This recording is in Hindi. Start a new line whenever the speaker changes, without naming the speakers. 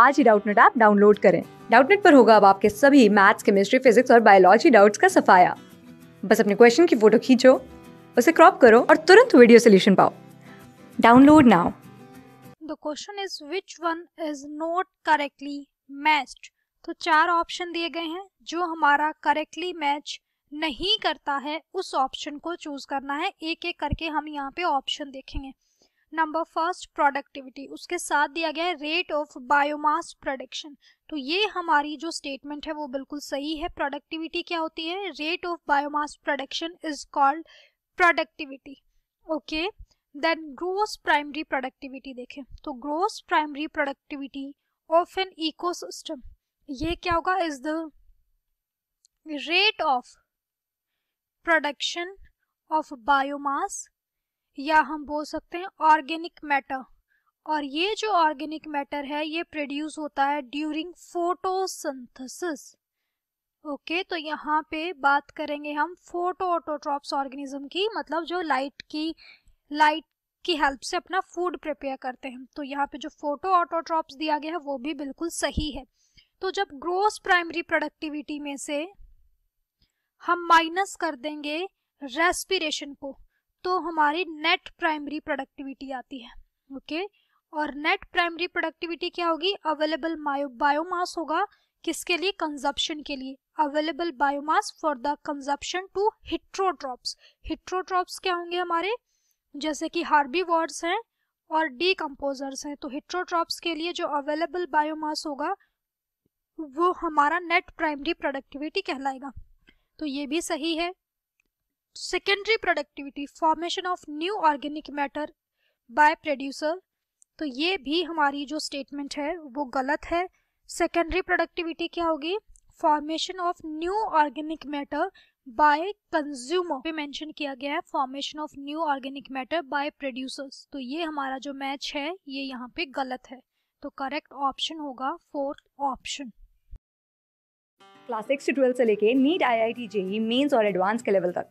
आज ही डाउटनेट ऐप डाउनलोड करें डाउटनेट पर होगा अब आपके सभी मैथ्स केमिस्ट्री फिजिक्स और बायोलॉजी डाउट्स का सफाया बस अपने क्वेश्चन की फोटो खींचो उसे क्रॉप करो और तुरंत वीडियो सोल्यूशन पाओ download now
the question is which one is not correctly matched तो चार ऑप्शन दिए गए हैं जो हमारा करेक्टली मैच नहीं करता है उस ऑप्शन को चूज करना है एक एक करके हम यहाँ पे ऑप्शन देखेंगे नंबर फर्स्ट प्रोडक्टिविटी उसके साथ दिया गया है रेट ऑफ बायोमास प्रोडक्शन तो ये हमारी जो स्टेटमेंट है वो बिल्कुल सही है प्रोडक्टिविटी क्या होती है rate of biomass production is called productivity okay then gross primary productivity देखें तो gross primary productivity of an ecosystem ये क्या होगा is the rate of production of biomass या हम बोल सकते हैं ऑर्गेनिक मैटर और ये जो ऑर्गेनिक मैटर है ये प्रोड्यूस होता है ड्यूरिंग फोटोसिंथेसिस ओके तो यहाँ पे बात करेंगे हम फोटो ऑटोट्रॉप्स ऑर्गेनिज्म की मतलब जो लाइट की लाइट की हेल्प से अपना फूड प्रिपेयर करते हैं तो यहाँ पे जो फोटो ऑटोट्रॉप्स दिया गया है वो भी बिल्कुल सही है तो जब ग्रोस प्राइमरी प्रोडक्टिविटी में से हम माइनस कर देंगे रेस्पिरेशन को तो हमारी नेट प्राइमरी प्रोडक्टिविटी आती है ओके okay? और नेट प्राइमरी प्रोडक्टिविटी क्या होगी अवेलेबल बायोमास होगा किसके लिए कंजप्शन के लिए available biomass for the consumption to heterotrophs heterotrophs क्या होंगे हमारे जैसे कि हार्बी वर्ड्स हैं और डीकम्पोजर्स हैं तो हिट्रोड्रॉप्स के लिए जो अवेलेबल बायोमास होगा वो हमारा नेट प्राइमरी प्रोडक्टिविटी कहलाएगा तो ये भी सही है secondary productivity formation of new organic matter by producer तो ये भी हमारी जो स्टेटमेंट है वो गलत है सेकेंडरी प्रोडक्टिविटी क्या होगी formation of new organic matter by consumer पे मेंशन किया गया है formation of new organic matter by producers तो ये हमारा जो मैच है ये यहाँ पे गलत है तो करेक्ट ऑप्शन होगा फोर्थ ऑप्शन
क्लास सिक्स से लेके NEET I I T JEE mains और एडवांस के लेवल तक